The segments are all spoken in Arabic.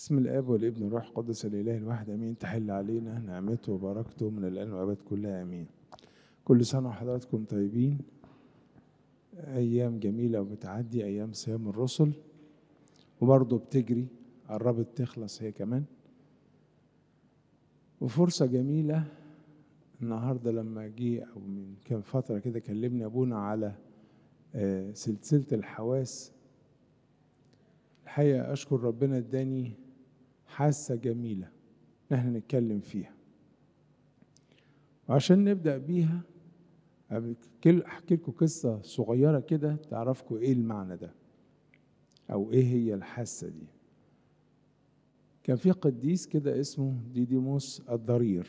اسم الاب والابن والروح القدس الاله الواحد امين تحل علينا نعمته وبركته من الان والابد كلها امين كل سنه وحضراتكم طيبين ايام جميله وبتعدي ايام صيام الرسل وبرضه بتجري قربت تخلص هي كمان وفرصه جميله النهارده لما جه او من كام فتره كده كلمني ابونا على آه، سلسله الحواس الحقيقه اشكر ربنا اداني حاسة جميلة نحن نتكلم فيها وعشان نبدأ بيها أحكي لكم قصة صغيرة كده تعرفكم إيه المعنى ده أو إيه هي الحاسة دي كان في قديس كده اسمه ديديموس الضرير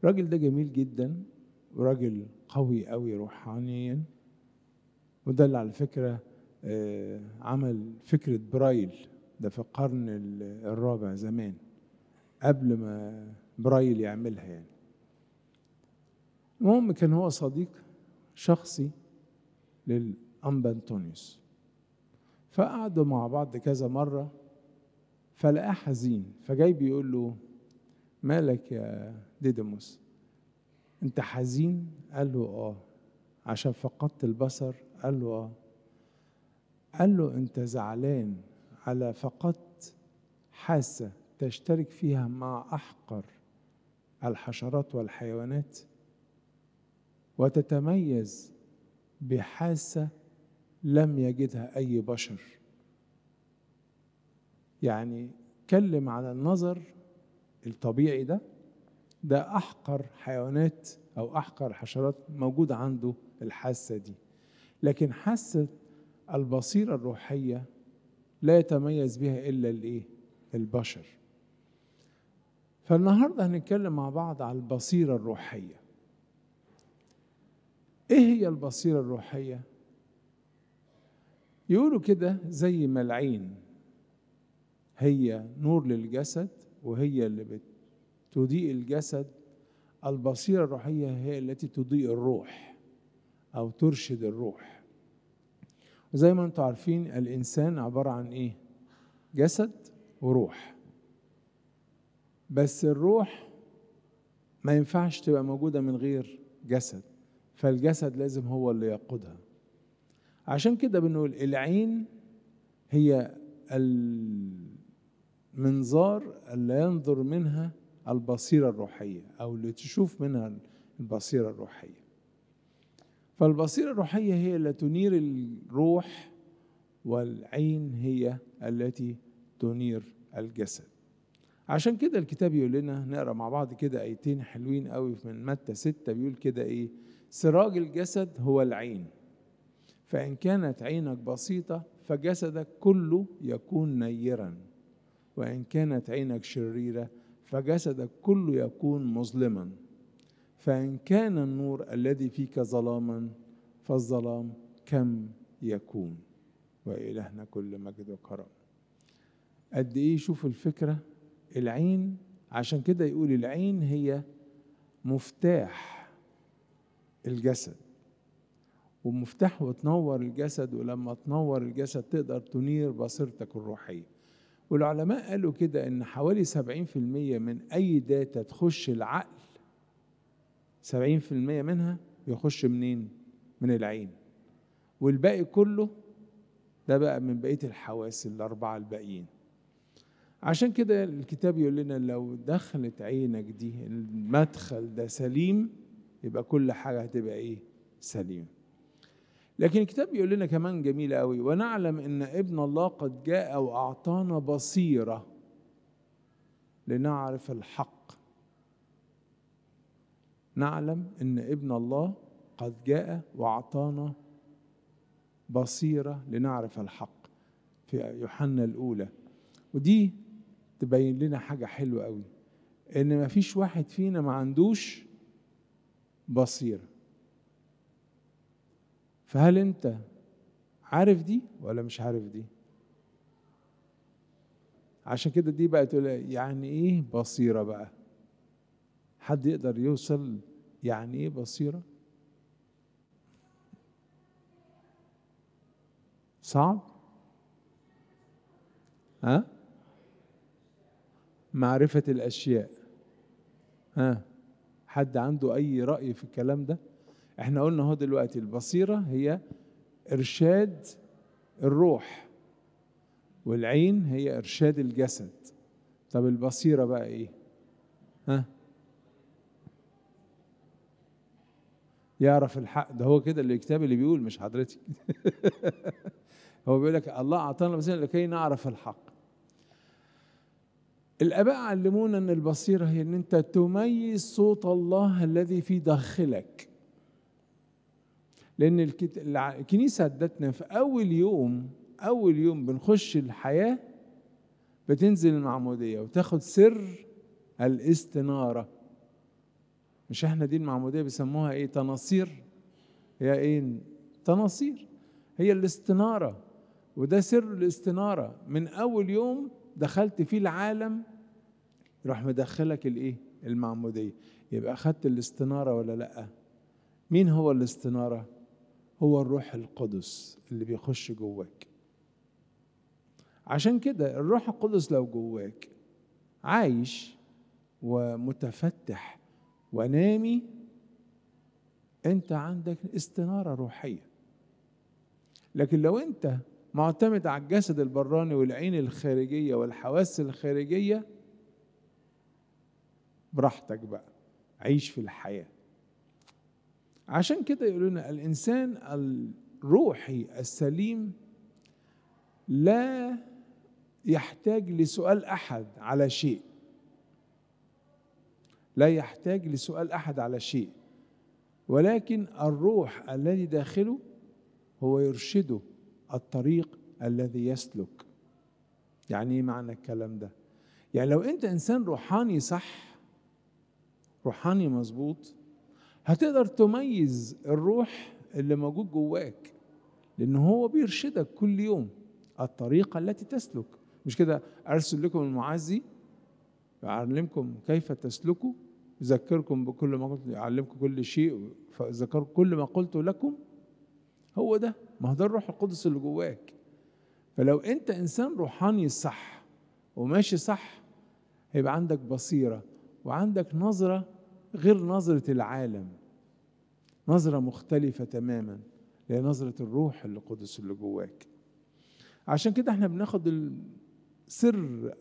الراجل ده جميل جدا وراجل قوي قوي روحانيا وده اللي على فكرة آه، عمل فكرة برايل ده في القرن الرابع زمان قبل ما برايل يعملها يعني المهم كان هو صديق شخصي للأنبا أنطونيوس فقعدوا مع بعض كذا مرة فلقاه حزين فجاي بيقول له مالك يا ديدموس انت حزين قال له اه عشان فقدت البصر قال له اه قال له انت زعلان على فقط حاسة تشترك فيها مع أحقر الحشرات والحيوانات وتتميز بحاسة لم يجدها أي بشر يعني كلم على النظر الطبيعي ده ده أحقر حيوانات أو أحقر حشرات موجود عنده الحاسة دي لكن حاسة البصيرة الروحية لا يتميز بها الا الايه البشر فالنهارده هنتكلم مع بعض على البصيره الروحيه ايه هي البصيره الروحيه يقولوا كده زي ما العين هي نور للجسد وهي اللي بتضيء الجسد البصيره الروحيه هي التي تضيء الروح او ترشد الروح زي ما انتم عارفين الانسان عباره عن ايه جسد وروح بس الروح ما ينفعش تبقى موجوده من غير جسد فالجسد لازم هو اللي يقودها عشان كده بنقول العين هي المنظار اللي ينظر منها البصيره الروحيه او اللي تشوف منها البصيره الروحيه فالبصيرة الروحية هي اللي تنير الروح والعين هي التي تنير الجسد عشان كده الكتاب يقول لنا نقرا مع بعض كده ايتين حلوين قوي من متى ستة بيقول كده ايه سراج الجسد هو العين فان كانت عينك بسيطه فجسدك كله يكون نيرا وان كانت عينك شريره فجسدك كله يكون مظلما فإن كان النور الذي فيك ظلاما فالظلام كم يكون وإلهنا كل مجد وكرم قد إيه شوف الفكرة العين عشان كده يقول العين هي مفتاح الجسد ومفتاح وتنور الجسد ولما تنور الجسد تقدر تنير بصيرتك الروحية والعلماء قالوا كده إن حوالي 70% من أي داتا تخش العقل 70% منها يخش منين من العين والباقي كله ده بقى من بقيه الحواس الاربعه الباقيين عشان كده الكتاب يقول لنا لو دخلت عينك دي المدخل ده سليم يبقى كل حاجه هتبقى ايه سليم لكن الكتاب يقول لنا كمان جميل قوي ونعلم ان ابن الله قد جاء واعطانا بصيره لنعرف الحق نعلم ان ابن الله قد جاء واعطانا بصيره لنعرف الحق في يوحنا الاولى ودي تبين لنا حاجه حلوه قوي ان ما فيش واحد فينا ما عندوش بصيره فهل انت عارف دي ولا مش عارف دي عشان كده دي بقى تقول يعني ايه بصيره بقى حد يقدر يوصل يعني ايه بصيره صعب ها معرفه الاشياء ها حد عنده اي راي في الكلام ده احنا قلنا اهو دلوقتي البصيره هي ارشاد الروح والعين هي ارشاد الجسد طب البصيره بقى ايه ها يعرف الحق ده هو كده اللي الكتاب اللي بيقول مش حضرتك هو بيقول لك الله اعطانا بصيره لكي نعرف الحق الاباء علمونا ان البصيره هي ان انت تميز صوت الله الذي في داخلك لان الكنيسه ادتنا في اول يوم اول يوم بنخش الحياه بتنزل المعموديه وتاخد سر الاستناره مش احنا دي المعمودية بيسموها ايه تناصير هي ايه تناصير هي الاستنارة وده سر الاستنارة من أول يوم دخلت فيه العالم راح مدخلك الايه المعمودية يبقى أخدت الاستنارة ولا لأ مين هو الاستنارة هو الروح القدس اللي بيخش جواك عشان كده الروح القدس لو جواك عايش ومتفتح ونامي انت عندك استناره روحيه لكن لو انت معتمد على الجسد البراني والعين الخارجيه والحواس الخارجيه براحتك بقى عيش في الحياه عشان كده يقولوا لنا الانسان الروحي السليم لا يحتاج لسؤال احد على شيء لا يحتاج لسؤال احد على شيء ولكن الروح الذي داخله هو يرشده الطريق الذي يسلك يعني ايه معنى الكلام ده يعني لو انت انسان روحاني صح روحاني مظبوط هتقدر تميز الروح اللي موجود جواك لان هو بيرشدك كل يوم الطريقه التي تسلك مش كده ارسل لكم المعزي يعلمكم كيف تسلكوا يذكركم بكل ما قلت يعلمكم كل شيء فذكر كل ما قلته لكم هو ده ما هو ده الروح القدس اللي جواك فلو انت انسان روحاني صح وماشي صح هيبقى عندك بصيره وعندك نظره غير نظره العالم نظره مختلفه تماما هي نظره الروح القدس اللي جواك عشان كده احنا بناخد سر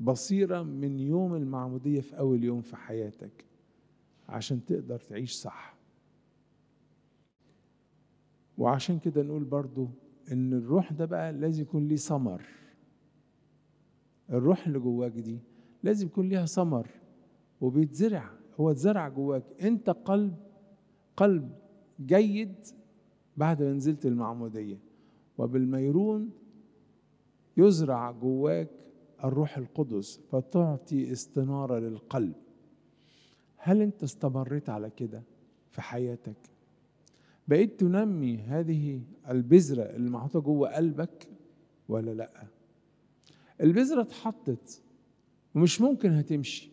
بصيرة من يوم المعمودية في أول يوم في حياتك عشان تقدر تعيش صح وعشان كده نقول برضو إن الروح ده بقى لازم يكون ليه ثمر الروح اللي جواك دي لازم يكون ليها ثمر وبيتزرع هو اتزرع جواك انت قلب قلب جيد بعد ما نزلت المعمودية وبالميرون يزرع جواك الروح القدس فتعطي استناره للقلب هل انت استمريت على كده في حياتك بقيت تنمي هذه البذره اللي محطوطه جوه قلبك ولا لا البذره اتحطت ومش ممكن هتمشي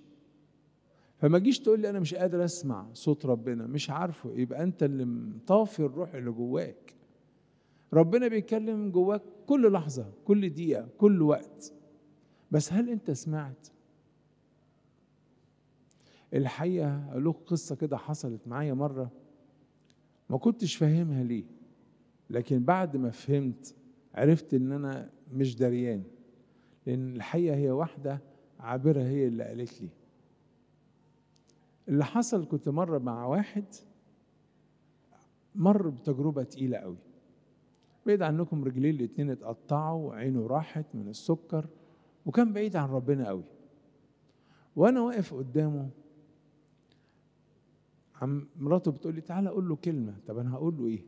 فما جيش تقول لي انا مش قادر اسمع صوت ربنا مش عارفه يبقى انت اللي مطافي الروح اللي جواك ربنا بيتكلم جواك كل لحظه كل دقيقه كل وقت بس هل انت سمعت الحقيقه له قصه كده حصلت معايا مره ما كنتش فاهمها ليه لكن بعد ما فهمت عرفت ان انا مش دريان لان الحقيقه هي واحده عابره هي اللي قالت لي اللي حصل كنت مره مع واحد مر بتجربه تقيله قوي بعيد عنكم رجليه الاتنين اتقطعوا وعينه راحت من السكر وكان بعيد عن ربنا قوي وانا واقف قدامه عم مراته بتقول لي تعالى اقول له كلمه طب انا هقول له ايه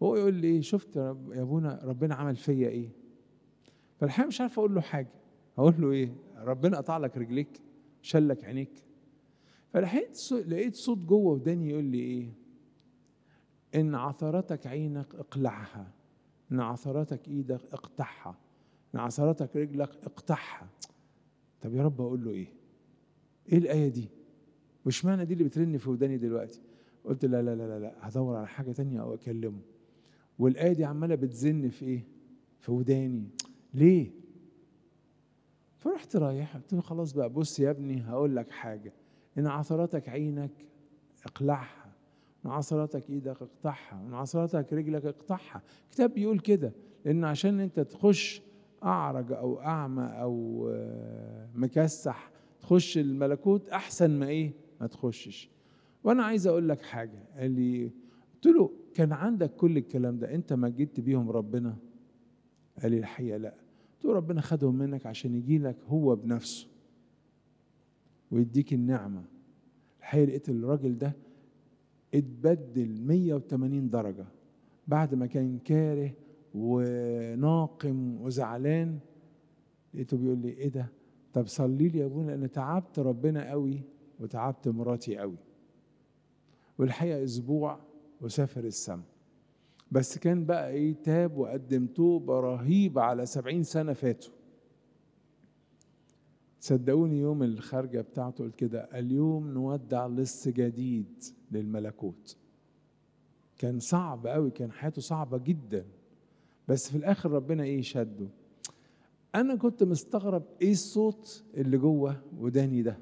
وهو يقول لي ايه شفت رب يا ابونا ربنا عمل فيا ايه فالحقيقه مش عارف اقول له حاجه هقول له ايه ربنا قطع لك رجليك شلك عينيك فلحقت لقيت صوت جوه وداني يقول لي ايه ان عثرتك عينك اقلعها ان عثرتك ايدك اقطعها من عصراتك رجلك اقطعها طب يا رب اقول له ايه ايه الايه دي مش معنى دي اللي بترن في وداني دلوقتي قلت لا لا لا لا, لا. هدور على حاجه تانية او اكلمه والايه دي عماله بتزن في ايه في وداني ليه فرحت رايح قلت له خلاص بقى بص يا ابني هقول لك حاجه ان عصراتك عينك اقلعها ان عصراتك ايدك اقطعها ان عصراتك رجلك اقطعها كتاب بيقول كده لان عشان انت تخش اعرج او اعمى او آه، مكسح تخش الملكوت احسن ما ايه ما تخشش وانا عايز اقول لك حاجه اللي قلت له كان عندك كل الكلام ده انت مجدت بيهم ربنا قال لي الحقيقه لا قلت له ربنا خدهم منك عشان يجي لك هو بنفسه ويديك النعمه الحقيقه لقيت الراجل ده اتبدل 180 درجه بعد ما كان كاره وناقم وزعلان لقيته بيقول لي ايه ده طب صلي لي يا ابونا لان تعبت ربنا قوي وتعبت مراتي قوي والحقيقه اسبوع وسافر السما بس كان بقى ايه تاب وقدم توبه رهيبه على سبعين سنه فاتوا صدقوني يوم الخارجه بتاعته قلت كده اليوم نودع لص جديد للملكوت كان صعب قوي كان حياته صعبه جدا بس في الاخر ربنا ايه شده انا كنت مستغرب ايه الصوت اللي جوه وداني ده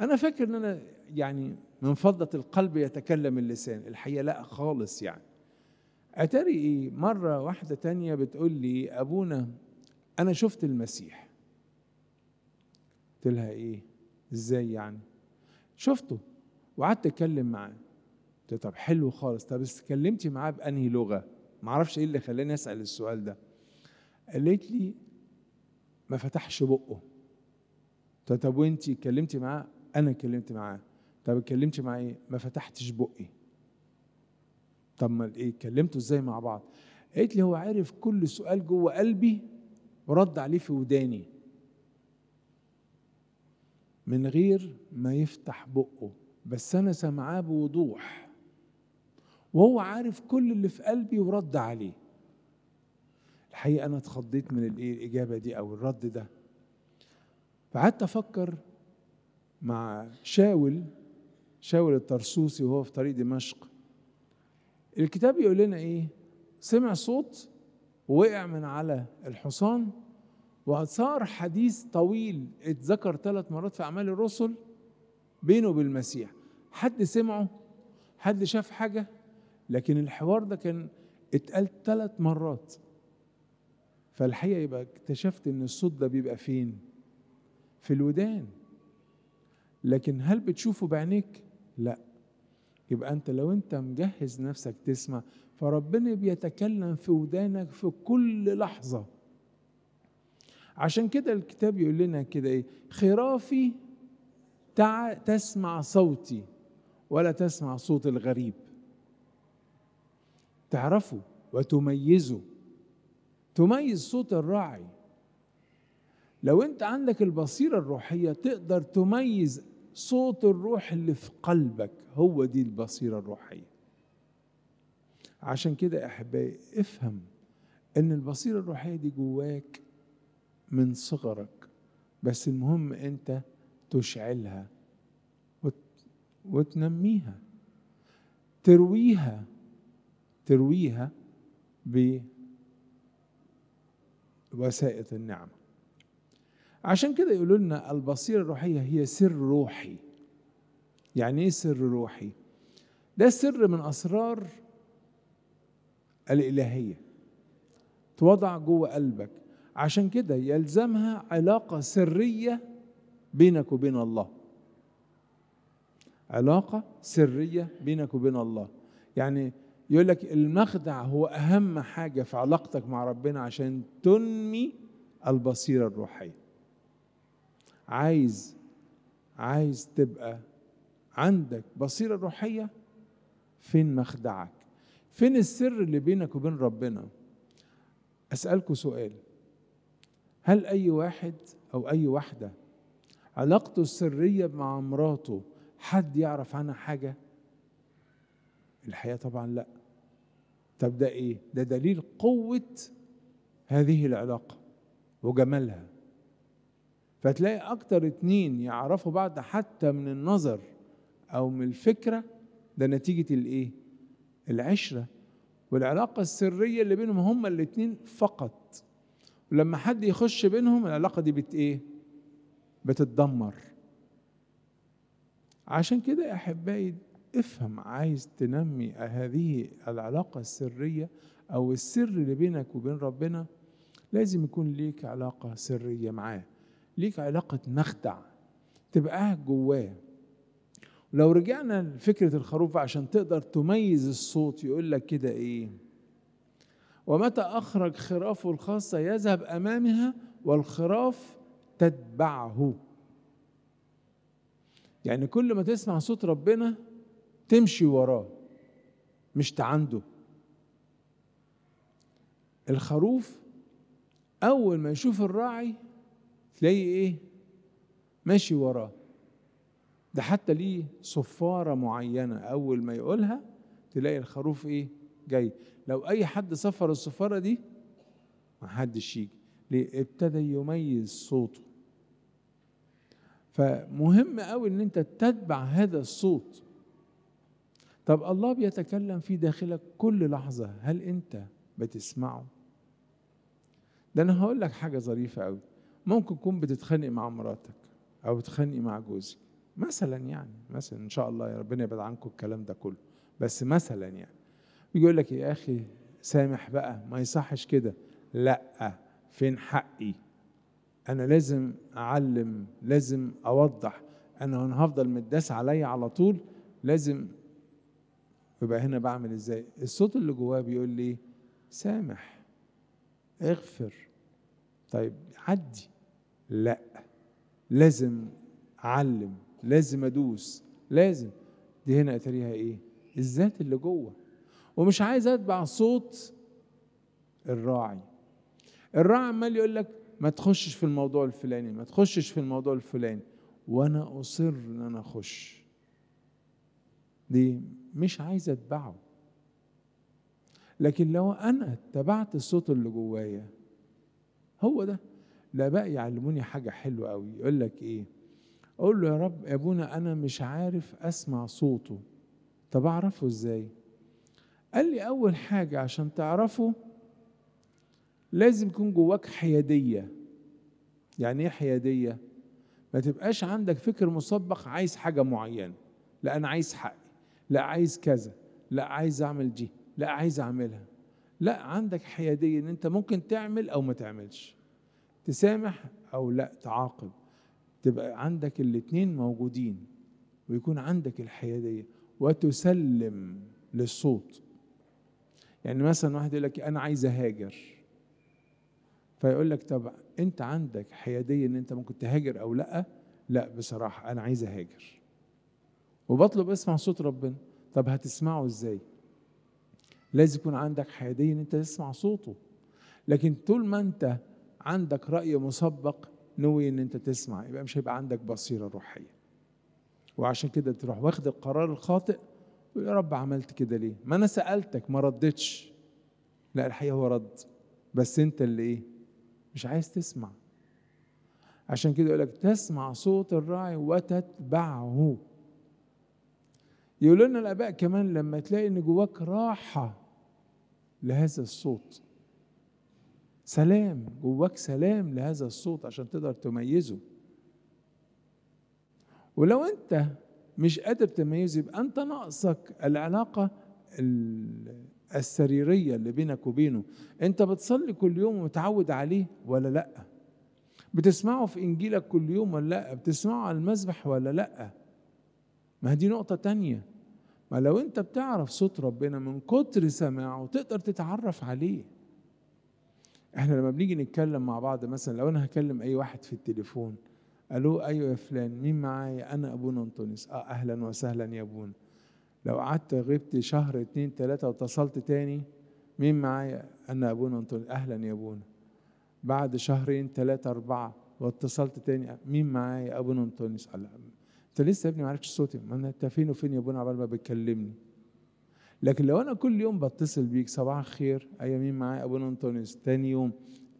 انا فاكر ان انا يعني من فضة القلب يتكلم اللسان الحقيقة لا خالص يعني أتاري إيه مرة واحدة تانية بتقول لي أبونا أنا شفت المسيح قلت لها إيه إزاي يعني شفته وقعدت أتكلم معاه قلت طب حلو خالص طب اتكلمتي معاه بأنهي لغة معرفش ايه اللي خلاني اسال السؤال ده قالت لي ما فتحش بقه طب وانت اتكلمتي معاه انا اتكلمت معاه طب اتكلمتي معاه ايه ما فتحتش بقي طب ما ايه اتكلمتوا ازاي مع بعض قالت لي هو عارف كل سؤال جوه قلبي ورد عليه في وداني من غير ما يفتح بقه بس انا سامعاه بوضوح وهو عارف كل اللي في قلبي ورد عليه الحقيقه انا اتخضيت من الايه الاجابه دي او الرد ده فقعدت افكر مع شاول شاول الطرسوسي وهو في طريق دمشق الكتاب يقول لنا ايه سمع صوت ووقع من على الحصان وصار حديث طويل اتذكر ثلاث مرات في اعمال الرسل بينه وبين المسيح حد سمعه حد شاف حاجه لكن الحوار ده كان اتقال ثلاث مرات فالحقيقه يبقى اكتشفت ان الصوت ده بيبقى فين في الودان لكن هل بتشوفه بعينيك لا يبقى انت لو انت مجهز نفسك تسمع فربنا بيتكلم في ودانك في كل لحظه عشان كده الكتاب يقول لنا كده ايه خرافي تع... تسمع صوتي ولا تسمع صوت الغريب تعرفه وتميزه تميز صوت الراعي لو انت عندك البصيرة الروحية تقدر تميز صوت الروح اللي في قلبك هو دي البصيرة الروحية عشان كده احبائي افهم ان البصيرة الروحية دي جواك من صغرك بس المهم انت تشعلها وتنميها ترويها ترويها بوسائط النعمة عشان كده يقولوا لنا البصيرة الروحية هي سر روحي يعني ايه سر روحي ده سر من أسرار الإلهية توضع جوه قلبك عشان كده يلزمها علاقة سرية بينك وبين الله علاقة سرية بينك وبين الله يعني يقول لك المخدع هو أهم حاجة في علاقتك مع ربنا عشان تنمي البصيرة الروحية عايز عايز تبقى عندك بصيرة روحية فين مخدعك فين السر اللي بينك وبين ربنا أسألكم سؤال هل أي واحد أو أي واحدة علاقته السرية مع مراته حد يعرف عنها حاجة؟ الحقيقة طبعا لأ طب ده ايه ده دليل قوه هذه العلاقه وجمالها فتلاقي اكتر اتنين يعرفوا بعض حتى من النظر او من الفكره ده نتيجه الايه العشره والعلاقه السريه اللي بينهم هما الاتنين فقط ولما حد يخش بينهم العلاقه دي بت ايه بتتدمر عشان كده يا احبائي افهم عايز تنمي هذه العلاقة السرية أو السر اللي بينك وبين ربنا لازم يكون ليك علاقة سرية معاه ليك علاقة مخدع تبقى جواه لو رجعنا لفكرة الخروف عشان تقدر تميز الصوت يقول لك كده إيه ومتى أخرج خرافه الخاصة يذهب أمامها والخراف تتبعه يعني كل ما تسمع صوت ربنا تمشي وراه مش تعنده الخروف اول ما يشوف الراعي تلاقي ايه ماشي وراه ده حتى ليه صفاره معينه اول ما يقولها تلاقي الخروف ايه جاي لو اي حد صفر الصفاره دي ما حدش يجي ليه ابتدى يميز صوته فمهم قوي ان انت تتبع هذا الصوت طب الله بيتكلم في داخلك كل لحظة هل أنت بتسمعه؟ ده أنا هقول لك حاجة ظريفة أوي ممكن تكون بتتخانق مع مراتك أو بتتخانقي مع جوزك مثلا يعني مثلا إن شاء الله يا ربنا يبعد عنكم الكلام ده كله بس مثلا يعني يقول لك إيه، يا أخي سامح بقى ما يصحش كده لأ فين حقي أنا لازم أعلم لازم أوضح أنا هفضل متداس عليا على طول لازم يبقى هنا بعمل ازاي الصوت اللي جواه بيقول لي سامح اغفر طيب عدي لا لازم اعلم لازم ادوس لازم دي هنا اتريها ايه الذات اللي جوه ومش عايز اتبع صوت الراعي الراعي عمال يقول لك ما تخشش في الموضوع الفلاني ما تخشش في الموضوع الفلاني وانا اصر ان انا اخش دي مش عايزة اتبعه لكن لو أنا اتبعت الصوت اللي جوايا هو ده لا بقى يعلموني حاجة حلوة قوي يقول لك إيه أقول له يا رب يا أبونا أنا مش عارف أسمع صوته طب أعرفه إزاي قال لي أول حاجة عشان تعرفه لازم يكون جواك حيادية يعني إيه حيادية؟ ما تبقاش عندك فكر مسبق عايز حاجة معينة لا أنا عايز حق لا عايز كذا لا عايز اعمل دي لا عايز اعملها لا عندك حياديه ان انت ممكن تعمل او ما تعملش تسامح او لا تعاقب تبقى عندك الاثنين موجودين ويكون عندك الحياديه وتسلم للصوت يعني مثلا واحد يقول لك انا عايز اهاجر فيقول لك طب انت عندك حياديه ان انت ممكن تهاجر او لا لا بصراحه انا عايز اهاجر وبطلب اسمع صوت ربنا طب هتسمعه ازاي لازم يكون عندك حياديه ان انت تسمع صوته لكن طول ما انت عندك راي مسبق نوي ان انت تسمع يبقى مش هيبقى عندك بصيره روحيه وعشان كده تروح واخد القرار الخاطئ يا رب عملت كده ليه ما انا سالتك ما ردتش لا الحقيقه هو رد بس انت اللي ايه مش عايز تسمع عشان كده يقول لك تسمع صوت الراعي وتتبعه يقول لنا الاباء كمان لما تلاقي ان جواك راحه لهذا الصوت سلام جواك سلام لهذا الصوت عشان تقدر تميزه ولو انت مش قادر تميزه يبقى انت ناقصك العلاقه السريريه اللي بينك وبينه انت بتصلي كل يوم ومتعود عليه ولا لا بتسمعه في انجيلك كل يوم ولا لا بتسمعه على المسبح ولا لا ما دي نقطة تانية ما لو انت بتعرف صوت ربنا من كتر سماعه تقدر تتعرف عليه احنا لما بنيجي نتكلم مع بعض مثلا لو انا هكلم اي واحد في التليفون الو ايوه يا فلان مين معايا انا ابونا انطونيس اه اهلا وسهلا يا ابونا لو قعدت غبت شهر اتنين تلاتة واتصلت تاني مين معايا انا ابونا انطونيس اهلا يا ابونا بعد شهرين تلاتة اربعة واتصلت تاني مين معايا ابونا انطونيس انت لسه يا ابني ما عرفتش صوتي ما انت فين وفين يا ابونا عبال ما بتكلمني لكن لو انا كل يوم بتصل بيك صباح الخير ايوه مين معايا ابونا انطونيس تاني يوم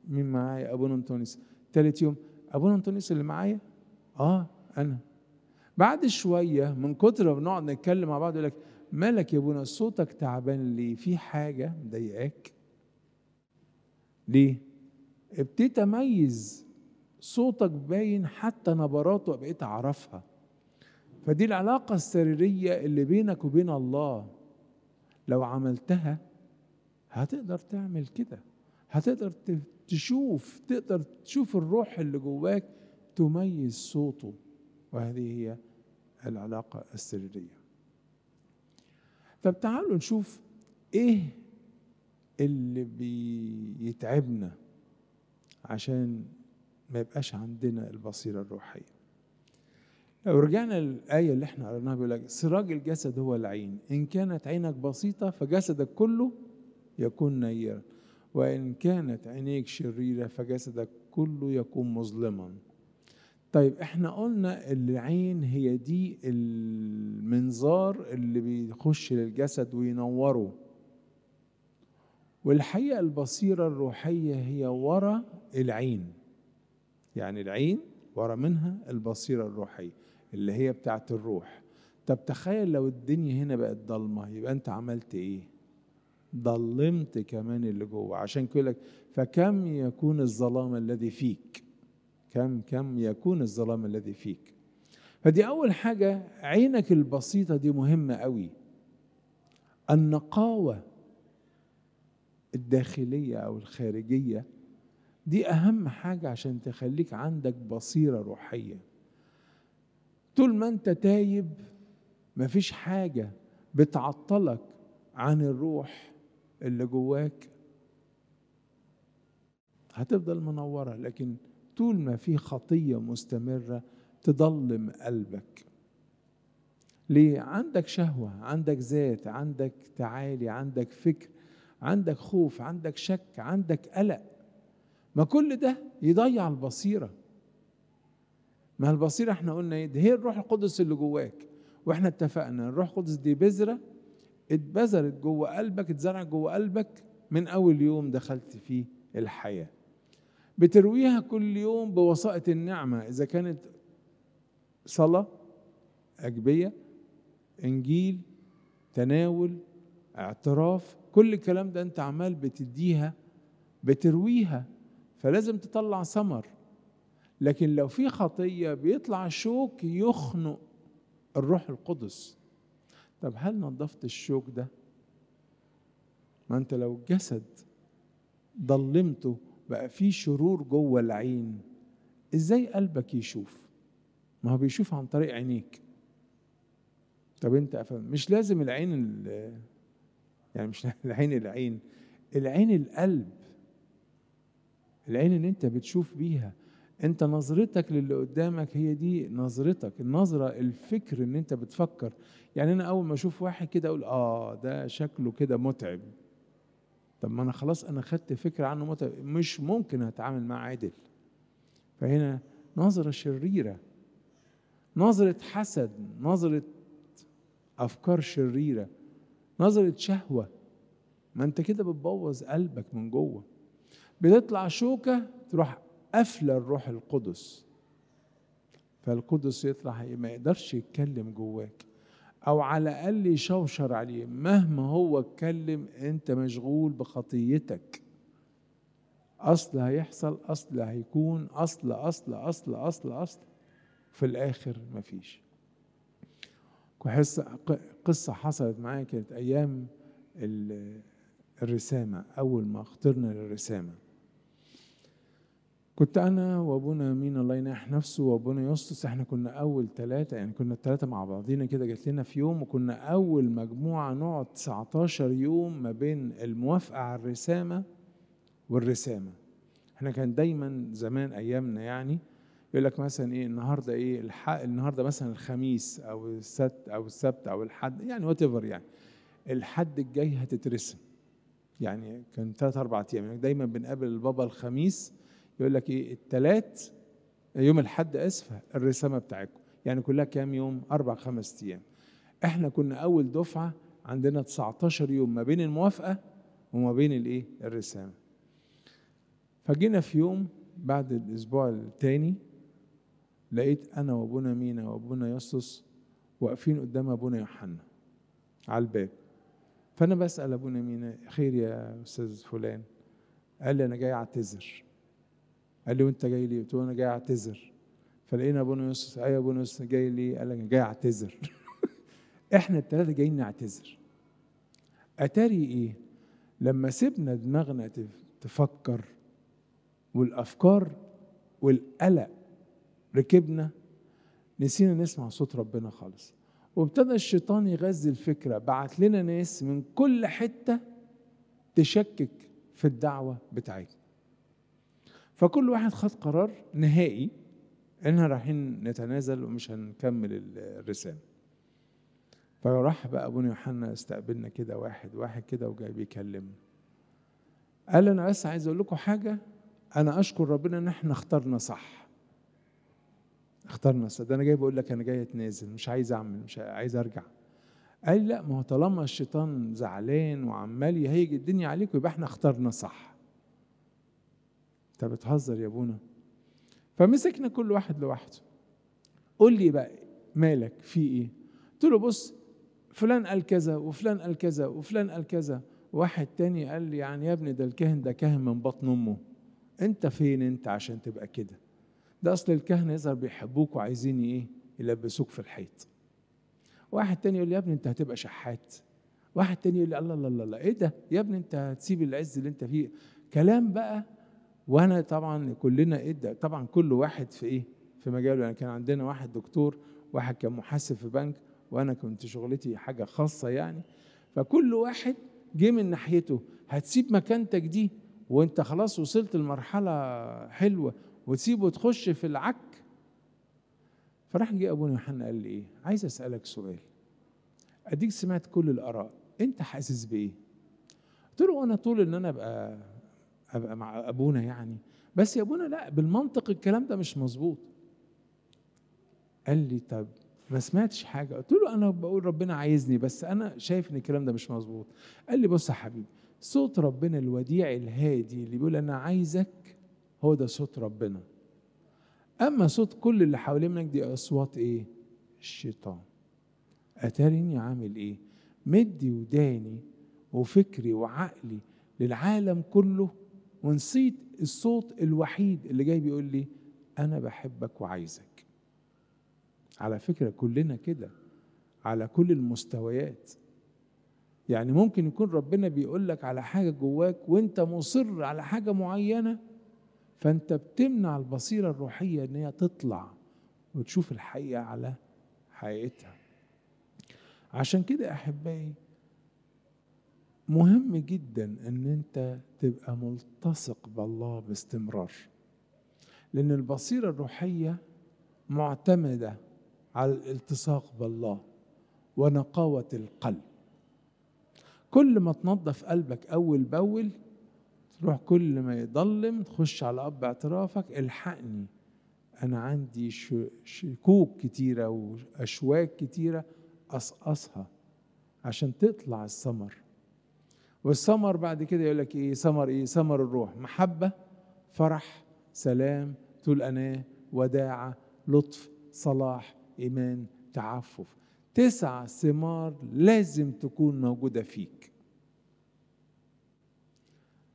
مين معايا ابونا انطونيس تالت يوم ابونا انطونيس اللي معايا اه انا بعد شويه من كتر ما بنقعد نتكلم مع بعض يقول لك مالك يا ابونا صوتك تعبان ليه في حاجه مضايقاك ليه ابتدي تميز صوتك باين حتى نبراته بقيت اعرفها فدي العلاقة السريرية اللي بينك وبين الله لو عملتها هتقدر تعمل كده هتقدر تشوف تقدر تشوف الروح اللي جواك تميز صوته وهذه هي العلاقة السريرية طب تعالوا نشوف ايه اللي بيتعبنا عشان ما يبقاش عندنا البصيرة الروحية لو رجعنا للآية اللي احنا قرأناها بيقول لك سراج الجسد هو العين إن كانت عينك بسيطة فجسدك كله يكون نيرا وإن كانت عينيك شريرة فجسدك كله يكون مظلما طيب احنا قلنا العين هي دي المنظار اللي بيخش للجسد وينوره والحقيقة البصيرة الروحية هي ورا العين يعني العين ورا منها البصيرة الروحية اللي هي بتاعه الروح طب تخيل لو الدنيا هنا بقت ضلمه يبقى انت عملت ايه ضلمت كمان اللي جوه عشان كده لك فكم يكون الظلام الذي فيك كم كم يكون الظلام الذي فيك فدي اول حاجه عينك البسيطه دي مهمه قوي النقاوه الداخليه او الخارجيه دي اهم حاجه عشان تخليك عندك بصيره روحيه طول ما انت تايب مفيش حاجه بتعطلك عن الروح اللي جواك هتفضل منوره لكن طول ما في خطيه مستمره تضلم قلبك ليه عندك شهوه عندك ذات عندك تعالي عندك فكر عندك خوف عندك شك عندك قلق ما كل ده يضيع البصيره ما البصيرة احنا قلنا ايه هي الروح القدس اللي جواك واحنا اتفقنا الروح القدس دي بذرة اتبذرت جوه قلبك اتزرعت جوه قلبك من أول يوم دخلت فيه الحياة بترويها كل يوم بوسائط النعمة إذا كانت صلاة أجبية إنجيل تناول اعتراف كل الكلام ده أنت عمال بتديها بترويها فلازم تطلع ثمر لكن لو في خطيه بيطلع شوك يخنق الروح القدس طب هل نظفت الشوك ده ما انت لو الجسد ضلمته بقى في شرور جوه العين ازاي قلبك يشوف ما هو بيشوف عن طريق عينيك طب انت أفهم. مش لازم العين يعني مش العين العين العين القلب العين اللي انت بتشوف بيها انت نظرتك للي قدامك هي دي نظرتك النظره الفكر ان انت بتفكر يعني انا اول ما اشوف واحد كده اقول اه ده شكله كده متعب طب ما انا خلاص انا خدت فكره عنه متعب مش ممكن اتعامل معاه عدل فهنا نظره شريره نظره حسد نظره افكار شريره نظره شهوه ما انت كده بتبوظ قلبك من جوه بتطلع شوكه تروح قفل الروح القدس فالقدس يطلع إيه؟ ما يقدرش يتكلم جواك او على الاقل يشوشر عليه مهما هو اتكلم انت مشغول بخطيتك اصل هيحصل اصل هيكون اصل اصل اصل اصل اصل في الاخر مفيش قصة حصلت معايا كانت أيام الرسامة أول ما اخترنا للرسامة كنت انا وابونا مين الله يناح نفسه وابونا يسطس احنا كنا اول ثلاثه يعني كنا الثلاثه مع بعضينا كده جات لنا في يوم وكنا اول مجموعه نقعد 19 يوم ما بين الموافقه على الرسامه والرسامه احنا كان دايما زمان ايامنا يعني يقول لك مثلا ايه النهارده ايه الحق النهارده مثلا الخميس او السبت او السبت او الحد يعني وات يعني الحد الجاي هتترسم يعني كان ثلاث اربع ايام يعني دايما بنقابل البابا الخميس يقول لك ايه الثلاث يوم الحد اسف الرسامه بتاعتكم يعني كلها كام يوم اربع خمس ايام احنا كنا اول دفعه عندنا 19 يوم ما بين الموافقه وما بين الايه الرسامه فجينا في يوم بعد الاسبوع الثاني لقيت انا وابونا مينا وابونا يسوس واقفين قدام ابونا يوحنا على الباب فانا بسال ابونا مينا خير يا استاذ فلان قال لي انا جاي اعتذر قال لي وانت جاي ليه؟ قلت له انا جاي اعتذر فلقينا ابونا يوسف ايوه ابونا يوسف جاي ليه؟ قال لك جاي اعتذر احنا الثلاثه جايين نعتذر اتاري ايه؟ لما سيبنا دماغنا تفكر والافكار والقلق ركبنا نسينا نسمع صوت ربنا خالص وابتدى الشيطان يغذي الفكره بعت لنا ناس من كل حته تشكك في الدعوه بتاعتنا فكل واحد خد قرار نهائي احنا رايحين نتنازل ومش هنكمل الرساله فراح بقى ابونا يوحنا استقبلنا كده واحد واحد كده وجاي بيكلمنا قال انا بس عايز اقول لكم حاجه انا اشكر ربنا ان احنا اخترنا صح اخترنا صح ده انا جاي بقول لك انا جاي اتنازل مش عايز اعمل مش عايز ارجع قال لا ما هو طالما الشيطان زعلان وعمال يهيج الدنيا عليك يبقى احنا اخترنا صح انت بتهزر يا ابونا فمسكنا كل واحد لوحده قول لي بقى مالك في ايه قلت له بص فلان قال كذا وفلان قال كذا وفلان قال كذا واحد تاني قال لي يعني يا ابني ده الكاهن ده كاهن من بطن امه انت فين انت عشان تبقى كده ده اصل الكهنه يظهر بيحبوك وعايزين ايه يلبسوك في الحيط واحد تاني يقول لي يا ابني انت هتبقى شحات واحد تاني يقول لي الله الله الله ايه ده يا ابني انت هتسيب العز اللي انت فيه كلام بقى وانا طبعا كلنا ادى طبعا كل واحد في ايه في مجاله يعني كان عندنا واحد دكتور واحد كان محاسب في بنك وانا كنت شغلتي حاجه خاصه يعني فكل واحد جه من ناحيته هتسيب مكانتك دي وانت خلاص وصلت لمرحله حلوه وتسيبه وتخش في العك فراح جه ابونا يوحنا قال لي ايه عايز اسالك سؤال اديك سمعت كل الاراء انت حاسس بايه قلت له انا طول ان انا ابقى ابقى مع ابونا يعني بس يا ابونا لا بالمنطق الكلام ده مش مظبوط قال لي طب ما سمعتش حاجه قلت له انا بقول ربنا عايزني بس انا شايف ان الكلام ده مش مظبوط قال لي بص يا حبيبي صوت ربنا الوديع الهادي اللي بيقول انا عايزك هو ده صوت ربنا اما صوت كل اللي حواليه منك دي اصوات ايه الشيطان اتاريني عامل ايه مدي وداني وفكري وعقلي للعالم كله ونسيت الصوت الوحيد اللي جاي بيقول لي انا بحبك وعايزك على فكره كلنا كده على كل المستويات يعني ممكن يكون ربنا بيقول لك على حاجه جواك وانت مصر على حاجه معينه فانت بتمنع البصيره الروحيه ان هي تطلع وتشوف الحقيقه على حقيقتها عشان كده احبائي مهم جدا ان انت تبقى ملتصق بالله باستمرار لان البصيره الروحيه معتمده على الالتصاق بالله ونقاوه القلب كل ما تنظف قلبك اول باول تروح كل ما يضلم تخش على اب اعترافك الحقني انا عندي شكوك كتيره واشواك كتيره اصقصها عشان تطلع الثمر والثمر بعد كده يقول لك ايه ثمر ايه ثمر الروح محبه فرح سلام طول اناه وداعه لطف صلاح ايمان تعفف تسع ثمار لازم تكون موجوده فيك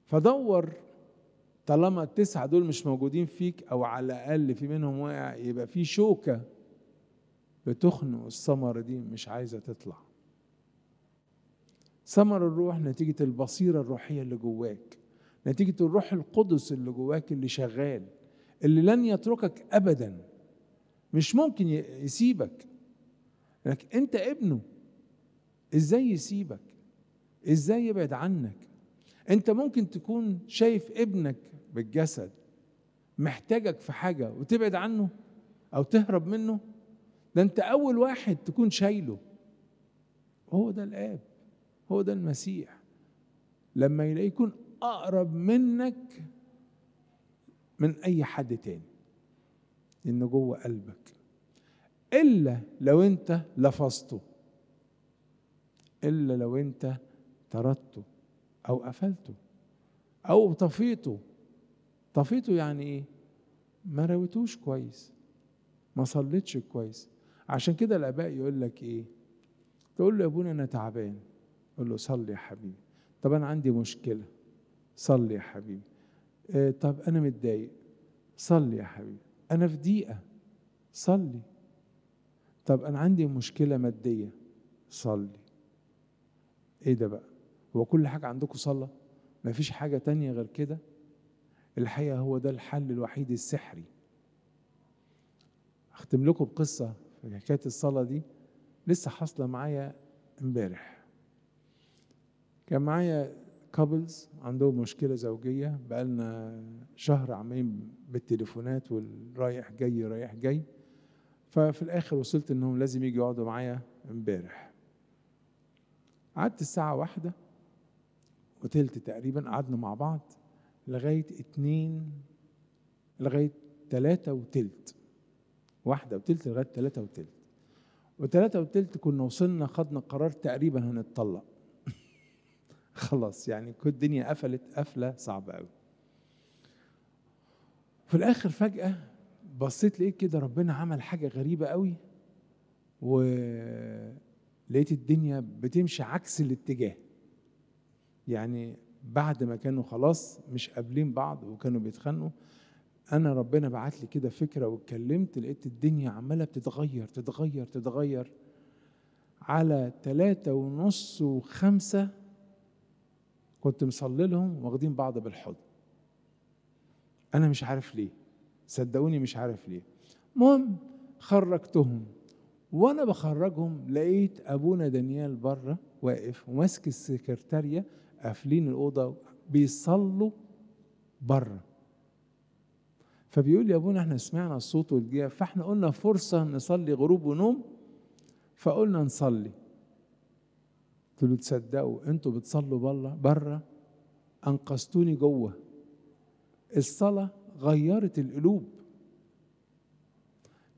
فدور طالما التسعه دول مش موجودين فيك او على الاقل في منهم واقع يبقى في شوكه بتخنق الثمره دي مش عايزه تطلع ثمر الروح نتيجة البصيرة الروحية اللي جواك نتيجة الروح القدس اللي جواك اللي شغال اللي لن يتركك أبدا مش ممكن يسيبك لكن أنت ابنه إزاي يسيبك إزاي يبعد عنك أنت ممكن تكون شايف ابنك بالجسد محتاجك في حاجة وتبعد عنه أو تهرب منه ده أنت أول واحد تكون شايله هو ده الآب هو ده المسيح لما يلاقيه يكون أقرب منك من أي حد تاني إنه جوه قلبك إلا لو أنت لفظته إلا لو أنت طردته أو قفلته أو طفيته طفيته يعني إيه؟ ما راوتوش كويس ما صليتش كويس عشان كده الآباء يقول لك إيه؟ تقول له يا أبونا أنا تعبان قل له صلي يا حبيبي طب انا عندي مشكله صلي يا حبيبي آه، طب انا متضايق صلي يا حبيبي انا في ضيقه صلي طب انا عندي مشكله ماديه صلي ايه ده بقى هو كل حاجه عندكم صلاه مفيش حاجه تانية غير كده الحقيقه هو ده الحل الوحيد السحري اختم لكم بقصه في حكايه الصلاه دي لسه حاصله معايا امبارح كان معايا كابلز عندهم مشكلة زوجية بقالنا شهر عاملين بالتليفونات والرايح جاي رايح جاي ففي الآخر وصلت إنهم لازم يجوا يقعدوا معايا امبارح قعدت الساعة واحدة وتلت تقريبا قعدنا مع بعض لغاية اتنين لغاية تلاتة وتلت واحدة وتلت لغاية تلاتة وتلت وتلاتة وتلت كنا وصلنا خدنا قرار تقريبا هنتطلق خلاص يعني كل الدنيا قفلت قفله صعبه قوي في الاخر فجاه بصيت لقيت كده ربنا عمل حاجه غريبه قوي ولقيت الدنيا بتمشي عكس الاتجاه يعني بعد ما كانوا خلاص مش قابلين بعض وكانوا بيتخانقوا انا ربنا بعت لي كده فكره واتكلمت لقيت الدنيا عماله بتتغير تتغير تتغير على ثلاثة ونص وخمسة كنت مصلي لهم واخدين بعض بالحضن انا مش عارف ليه صدقوني مش عارف ليه المهم خرجتهم وانا بخرجهم لقيت ابونا دانيال بره واقف وماسك السكرتاريه قافلين الاوضه بيصلوا بره فبيقول لي ابونا احنا سمعنا الصوت والجيع فاحنا قلنا فرصه نصلي غروب ونوم فقلنا نصلي قلت له تصدقوا انتوا بتصلوا بره بره انقذتوني جوه الصلاه غيرت القلوب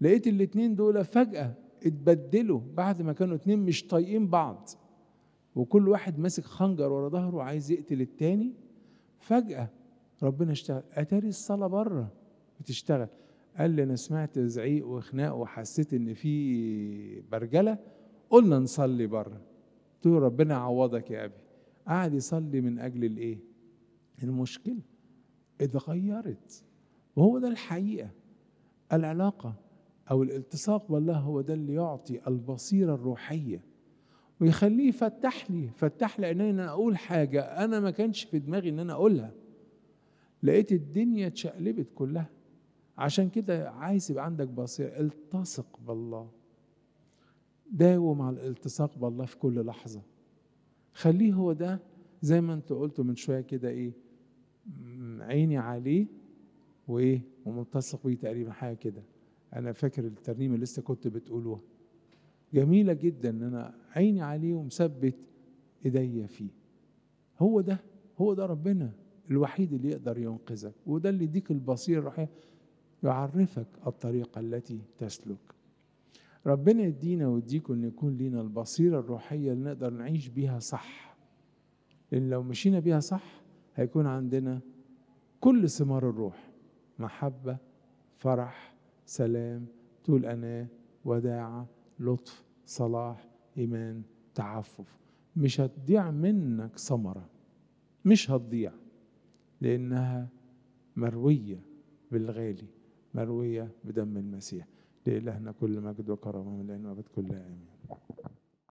لقيت الاتنين دول فجاه اتبدلوا بعد ما كانوا اتنين مش طايقين بعض وكل واحد ماسك خنجر ورا ظهره عايز يقتل التاني فجأة ربنا اشتغل أتاري الصلاة بره بتشتغل قال لي أنا سمعت زعيق وخناق وحسيت إن في برجلة قلنا نصلي بره قلت له ربنا يعوضك يا ابي قعد يصلي من اجل الايه المشكله اتغيرت وهو ده الحقيقه العلاقه او الالتصاق بالله هو ده اللي يعطي البصيره الروحيه ويخليه يفتح لي فتح لي ان انا اقول حاجه انا ما كانش في دماغي ان انا اقولها لقيت الدنيا اتشقلبت كلها عشان كده عايز يبقى عندك بصيره التصق بالله داوم على الالتصاق بالله في كل لحظة خليه هو ده زي ما انت قلتوا من شوية كده ايه عيني عليه وايه وملتصق بيه تقريبا حاجة كده انا فاكر الترنيمة اللي لسه كنت بتقولوها جميلة جدا ان انا عيني عليه ومثبت ايديا فيه هو ده هو ده ربنا الوحيد اللي يقدر ينقذك وده اللي يديك البصير الروحية يعرفك الطريقة التي تسلك ربنا يدينا ويديكم ان يكون لينا البصيره الروحيه اللي نقدر نعيش بيها صح لان لو مشينا بيها صح هيكون عندنا كل ثمار الروح محبه فرح سلام طول اناه وداعه لطف صلاح ايمان تعفف مش هتضيع منك ثمره مش هتضيع لانها مرويه بالغالي مرويه بدم المسيح لإلهنا كل مجد وكرم من الآن وأبد كلها آمين